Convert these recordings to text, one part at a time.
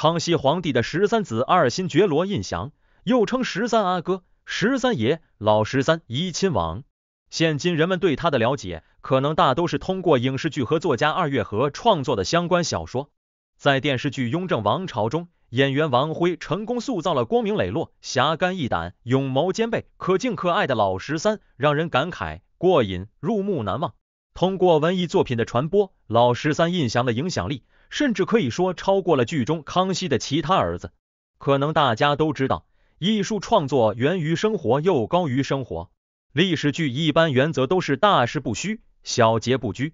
康熙皇帝的十三子二心新觉罗胤祥，又称十三阿哥、十三爷、老十三、怡亲王。现今人们对他的了解，可能大都是通过影视剧和作家二月河创作的相关小说。在电视剧《雍正王朝》中，演员王辉成功塑造了光明磊落、侠肝义胆、勇谋兼备、可敬可爱的老十三，让人感慨过瘾、入目难忘。通过文艺作品的传播，老十三胤祥的影响力甚至可以说超过了剧中康熙的其他儿子。可能大家都知道，艺术创作源于生活又高于生活，历史剧一般原则都是大事不虚，小节不拘，《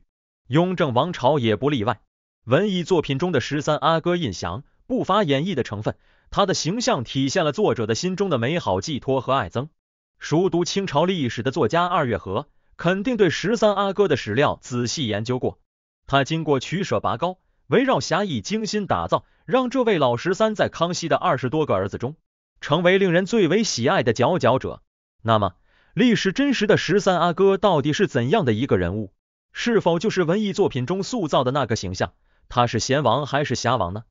雍正王朝》也不例外。文艺作品中的十三阿哥胤祥不乏演绎的成分，他的形象体现了作者的心中的美好寄托和爱憎。熟读清朝历史的作家二月河。肯定对十三阿哥的史料仔细研究过，他经过取舍拔高，围绕侠义精心打造，让这位老十三在康熙的二十多个儿子中，成为令人最为喜爱的佼佼者。那么，历史真实的十三阿哥到底是怎样的一个人物？是否就是文艺作品中塑造的那个形象？他是贤王还是侠王呢？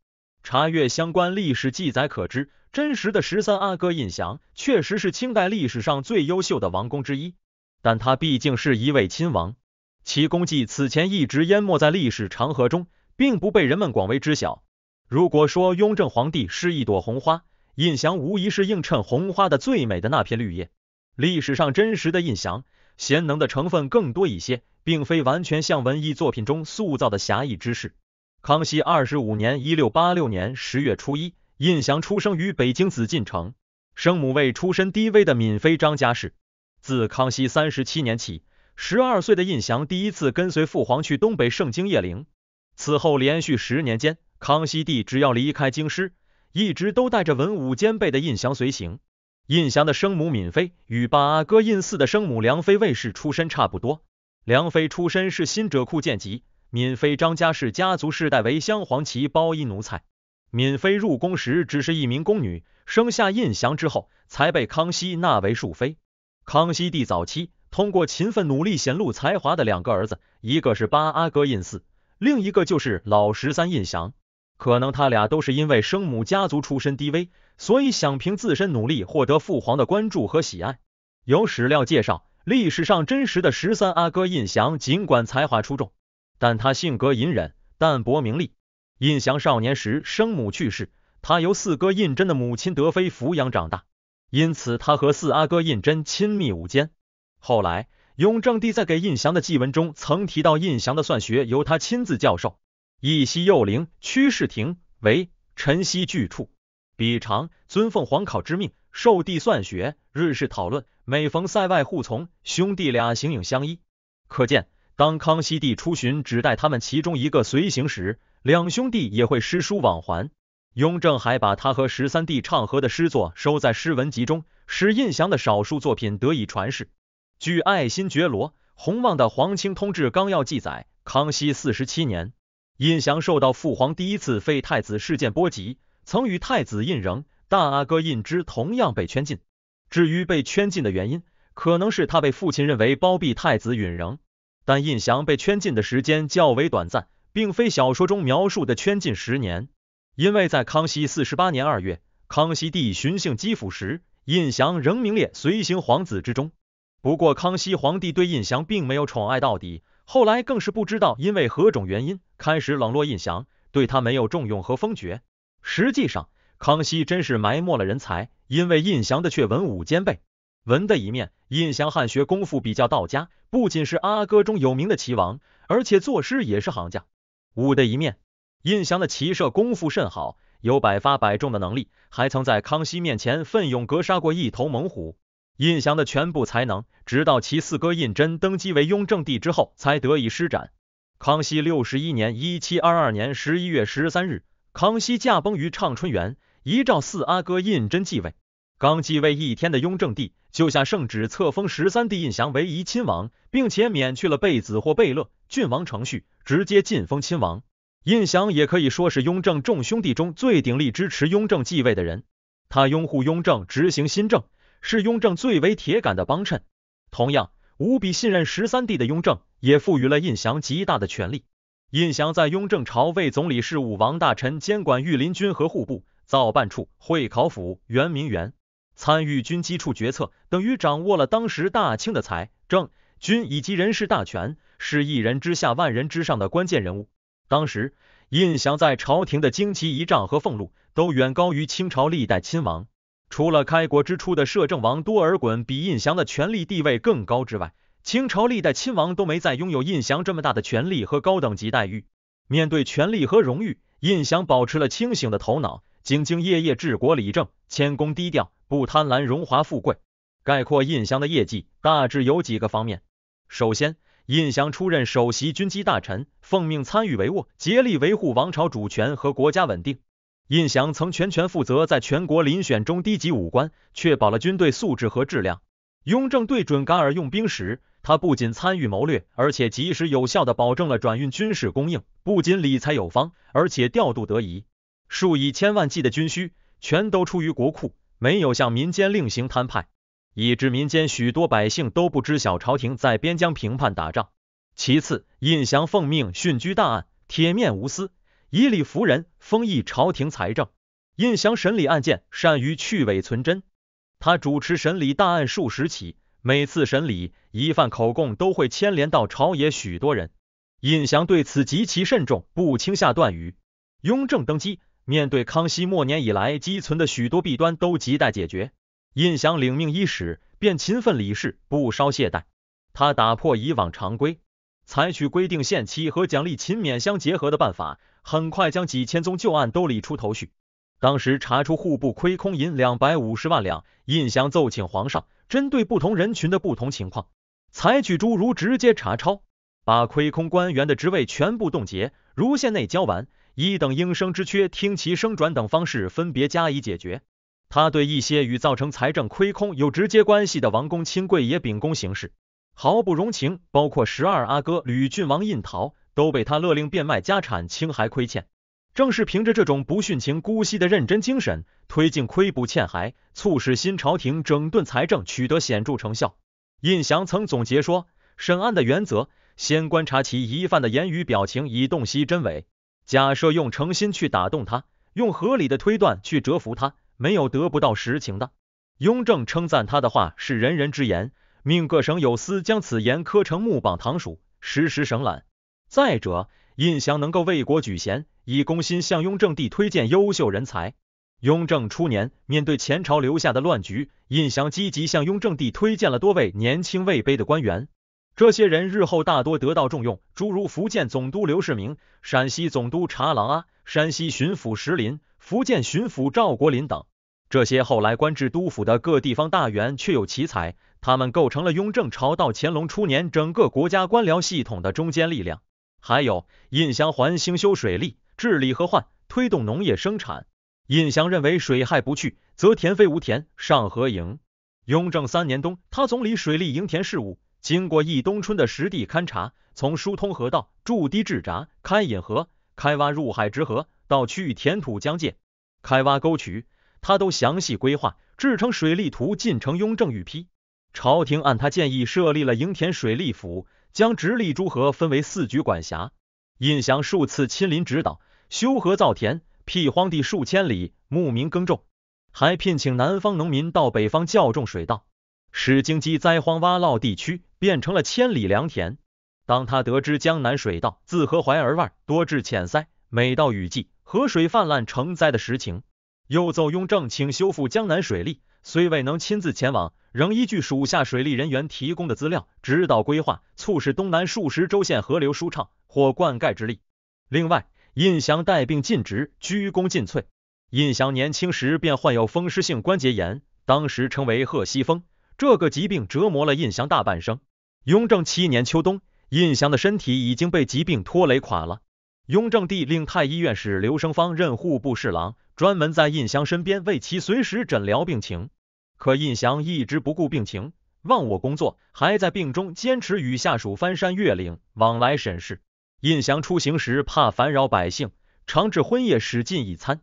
查阅相关历史记载可知，真实的十三阿哥胤祥确实是清代历史上最优秀的王公之一。但他毕竟是一位亲王，其功绩此前一直淹没在历史长河中，并不被人们广为知晓。如果说雍正皇帝是一朵红花，胤祥无疑是映衬红花的最美的那片绿叶。历史上真实的胤祥，贤能的成分更多一些，并非完全像文艺作品中塑造的侠义之士。康熙二十五年（一六八六年）十月初一，胤祥出生于北京紫禁城，生母为出身低微的敏妃张家氏。自康熙三十七年起，十二岁的胤祥第一次跟随父皇去东北盛京谒陵。此后连续十年间，康熙帝只要离开京师，一直都带着文武兼备的胤祥随行。胤祥的生母敏妃与八阿哥胤祀的生母梁妃卫氏出身差不多。梁妃出身是辛者库贱籍，敏妃张家氏家族世代为镶黄旗包衣奴才。敏妃入宫时只是一名宫女，生下胤祥之后，才被康熙纳为庶妃。康熙帝早期通过勤奋努力显露才华的两个儿子，一个是八阿哥胤祀，另一个就是老十三胤祥。可能他俩都是因为生母家族出身低微，所以想凭自身努力获得父皇的关注和喜爱。有史料介绍，历史上真实的十三阿哥胤祥，尽管才华出众，但他性格隐忍，淡泊名利。胤祥少年时生母去世，他由四哥胤禛的母亲德妃抚养长大。因此，他和四阿哥胤禛亲密无间。后来，雍正帝在给胤祥的祭文中曾提到，胤祥的算学由他亲自教授。一夕幼灵，屈士亭为晨曦巨处，彼常尊奉皇考之命，授帝算学，日事讨论。每逢塞外护从，兄弟俩形影相依。可见，当康熙帝出巡，只带他们其中一个随行时，两兄弟也会诗书往还。雍正还把他和十三弟唱和的诗作收在诗文集中，使印祥的少数作品得以传世。据爱新觉罗·洪旺的《皇清通志纲要》记载，康熙四十七年，印祥受到父皇第一次废太子事件波及，曾与太子胤仍、大阿哥胤禛同样被圈禁。至于被圈禁的原因，可能是他被父亲认为包庇太子允仍。但印祥被圈禁的时间较为短暂，并非小说中描述的圈禁十年。因为在康熙四十八年二月，康熙帝巡幸基辅时，胤祥仍名列随行皇子之中。不过，康熙皇帝对胤祥并没有宠爱到底，后来更是不知道因为何种原因开始冷落胤祥，对他没有重用和封爵。实际上，康熙真是埋没了人才，因为胤祥的确文武兼备。文的一面，胤祥汉学功夫比较到家，不仅是阿哥中有名的齐王，而且作诗也是行家。武的一面。胤祥的骑射功夫甚好，有百发百中的能力，还曾在康熙面前奋勇格杀过一头猛虎。胤祥的全部才能，直到其四哥胤禛登基为雍正帝之后，才得以施展。康熙六十一年（一七二二年）十一月十三日，康熙驾崩于畅春园，遗诏四阿哥胤禛继位。刚继位一天的雍正帝就下圣旨册封十三弟胤祥为怡亲王，并且免去了贝子或贝勒、郡王程序，直接晋封亲王。胤祥也可以说是雍正众兄弟中最鼎力支持雍正继位的人，他拥护雍正执行新政，是雍正最为铁杆的帮衬。同样无比信任十三弟的雍正，也赋予了胤祥极大的权力。胤祥在雍正朝为总理事务王大臣，监管御林军和户部、造办处、会考府、圆明园，参与军机处决策，等于掌握了当时大清的财政、军以及人事大权，是一人之下万人之上的关键人物。当时，胤祥在朝廷的旌旗仪仗和俸禄都远高于清朝历代亲王。除了开国之初的摄政王多尔衮比胤祥的权力地位更高之外，清朝历代亲王都没再拥有胤祥这么大的权力和高等级待遇。面对权力和荣誉，胤祥保持了清醒的头脑，兢兢业业治国理政，谦恭低调，不贪婪荣华富贵。概括胤祥的业绩，大致有几个方面：首先，印翔出任首席军机大臣，奉命参与帷幄，竭力维护王朝主权和国家稳定。印翔曾全权负责在全国遴选中低级武官，确保了军队素质和质量。雍正对准噶尔用兵时，他不仅参与谋略，而且及时有效的保证了转运军事供应。不仅理财有方，而且调度得宜，数以千万计的军需全都出于国库，没有向民间另行摊派。以致民间许多百姓都不知晓朝廷在边疆平叛打仗。其次，印祥奉命殉居大案，铁面无私，以理服人，封益朝廷财政。印祥审理案件，善于去伪存真。他主持审理大案数十起，每次审理疑犯口供，都会牵连到朝野许多人。印祥对此极其慎重，不轻下断语。雍正登基，面对康熙末年以来积存的许多弊端，都亟待解决。印祥领命伊始，便勤奋理事，不稍懈怠。他打破以往常规，采取规定限期和奖励勤勉相结合的办法，很快将几千宗旧案都理出头绪。当时查出户部亏空银两百五十万两，印祥奏请皇上，针对不同人群的不同情况，采取诸如直接查抄、把亏空官员的职位全部冻结、如县内交完、一等应升之缺听其升转等方式，分别加以解决。他对一些与造成财政亏空有直接关系的王公亲贵也秉公行事，毫不容情，包括十二阿哥吕郡王胤陶都被他勒令变卖家产清还亏欠。正是凭着这种不殉情姑息的认真精神，推进亏补欠还，促使新朝廷整顿财政取得显著成效。胤祥曾总结说，审案的原则，先观察其疑犯的言语表情，以洞悉真伪；假设用诚心去打动他，用合理的推断去折服他。没有得不到实情的。雍正称赞他的话是人人之言，命各省有司将此言刻成木榜堂署，时时省览。再者，胤祥能够为国举贤，以公心向雍正帝推荐优秀人才。雍正初年，面对前朝留下的乱局，胤祥积极向雍正帝推荐了多位年轻位卑的官员，这些人日后大多得到重用，诸如福建总督刘世明、陕西总督查郎阿、山西巡抚石林、福建巡抚赵国林等。这些后来官至督府的各地方大员，却有奇才，他们构成了雍正朝到乾隆初年整个国家官僚系统的中坚力量。还有，印祥环兴修水利，治理河患，推动农业生产。印祥认为，水害不去，则田非无田。上河营，雍正三年冬，他总理水利营田事务。经过一冬春的实地勘察，从疏通河道、筑堤治闸、开引河、开挖入海之河，到区域填土疆界、开挖沟渠。他都详细规划，制成水利图，进城雍正御批。朝廷按他建议设立了营田水利府，将直隶诸河分为四局管辖。胤祥数次亲临指导修河造田，辟荒地数千里，牧民耕种，还聘请南方农民到北方校种水稻，使荆棘灾荒洼涝地区变成了千里良田。当他得知江南水稻自河淮而外多至浅塞，每到雨季河水泛滥成灾的实情。又奏雍正，请修复江南水利，虽未能亲自前往，仍依据属下水利人员提供的资料，指导规划，促使东南数十州县河流舒畅，或灌溉之力。另外，胤祥带病尽职，鞠躬尽瘁。胤祥年轻时便患有风湿性关节炎，当时称为鹤西风，这个疾病折磨了胤祥大半生。雍正七年秋冬，胤祥的身体已经被疾病拖累垮了。雍正帝令太医院使刘生芳任户部侍郎，专门在印祥身边为其随时诊疗病情。可印祥一直不顾病情，忘我工作，还在病中坚持与下属翻山越岭往来审视。印祥出行时怕烦扰百姓，常至昏夜使进一餐。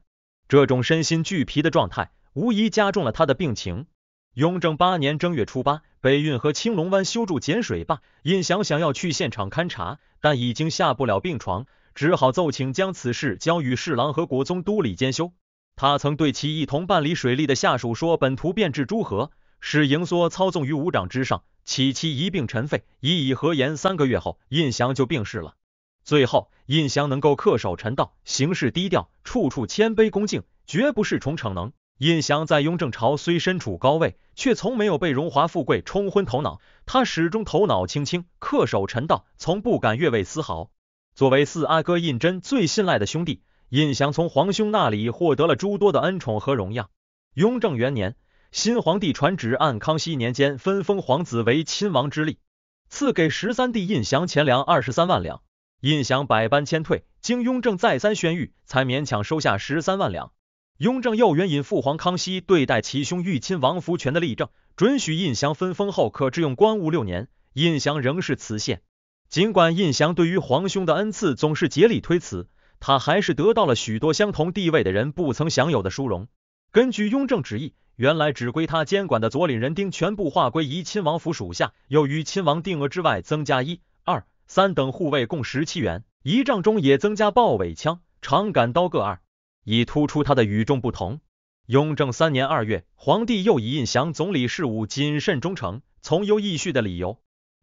这种身心俱疲的状态，无疑加重了他的病情。雍正八年正月初八，北运河青龙湾修筑减水坝，印祥想要去现场勘察，但已经下不了病床。只好奏请将此事交与侍郎和国宗都理兼修。他曾对其一同办理水利的下属说：“本图变至诸河，使盈缩操纵于五长之上，其其一并尘废。”已以何言？三个月后，印祥就病逝了。最后，印祥能够恪守臣道，行事低调，处处谦卑恭敬，绝不恃宠逞能。印祥在雍正朝虽身处高位，却从没有被荣华富贵冲昏头脑，他始终头脑清清，恪守臣道，从不敢越位丝毫。作为四阿哥胤禛最信赖的兄弟，胤祥从皇兄那里获得了诸多的恩宠和荣耀。雍正元年，新皇帝传旨按康熙年间分封皇子为亲王之例，赐给十三弟胤祥钱粮二十三万两。胤祥百般谦退，经雍正再三宣谕，才勉强收下十三万两。雍正又援引父皇康熙对待其兄玉亲王福全的例证，准许胤祥分封后可置用官物六年。胤祥仍是辞县。尽管印祥对于皇兄的恩赐总是竭力推辞，他还是得到了许多相同地位的人不曾享有的殊荣。根据雍正旨意，原来只归他监管的左领人丁全部划归怡亲王府属下，又于亲王定额之外增加一、二、三等护卫共十七员，仪仗中也增加豹尾枪、长杆刀各二，以突出他的与众不同。雍正三年二月，皇帝又以印祥总理事务谨慎忠诚、从优易序的理由。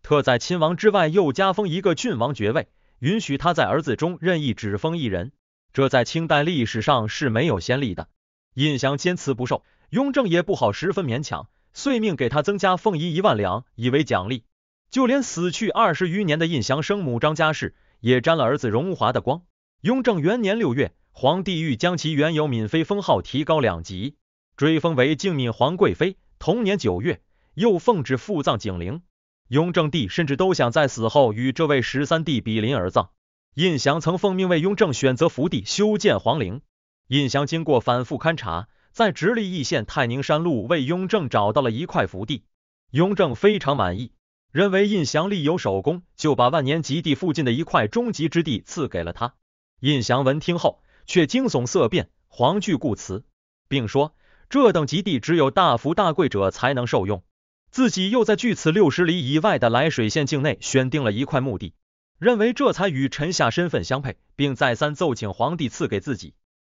特在亲王之外又加封一个郡王爵位，允许他在儿子中任意只封一人，这在清代历史上是没有先例的。胤祥坚持不受，雍正也不好，十分勉强，遂命给他增加俸银一万两，以为奖励。就连死去二十余年的印祥生母张家氏也沾了儿子荣华的光。雍正元年六月，皇帝欲将其原有敏妃封号提高两级，追封为敬敏皇贵妃。同年九月，又奉旨复葬景陵。雍正帝甚至都想在死后与这位十三弟比邻而葬。胤祥曾奉命为雍正选择福地，修建皇陵。胤祥经过反复勘察，在直隶易县太宁山麓为雍正找到了一块福地。雍正非常满意，认为胤祥立有首功，就把万年极地附近的一块终极之地赐给了他。印祥闻听后却惊悚色变，惶惧故辞，并说：“这等极地只有大福大贵者才能受用。”自己又在距此六十里以外的涞水县境内选定了一块墓地，认为这才与臣下身份相配，并再三奏请皇帝赐给自己。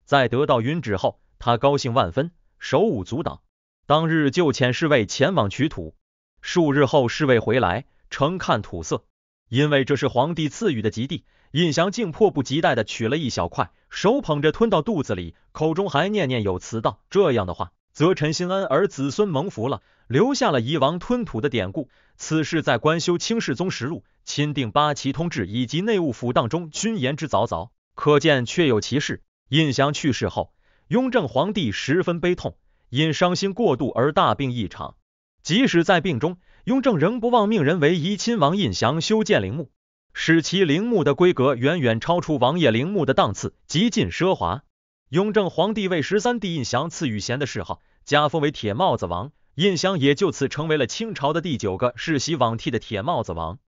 在得到允旨后，他高兴万分，手舞足蹈。当日就遣侍卫前往取土，数日后侍卫回来，呈看土色。因为这是皇帝赐予的吉地，尹祥竟迫不及待的取了一小块，手捧着吞到肚子里，口中还念念有词道：“这样的话，则臣心安而子孙蒙福了。”留下了夷王吞吐的典故，此事在官修《清世宗实录》、钦定《八旗通志》以及内务府当中均言之凿凿，可见确有其事。胤祥去世后，雍正皇帝十分悲痛，因伤心过度而大病一场。即使在病中，雍正仍不忘命人为怡亲王胤祥修建陵墓，使其陵墓的规格远远超出王爷陵墓的档次，极尽奢华。雍正皇帝为十三弟胤祥赐予贤的谥号，加封为铁帽子王。胤祥也就此成为了清朝的第九个世袭罔替的铁帽子王。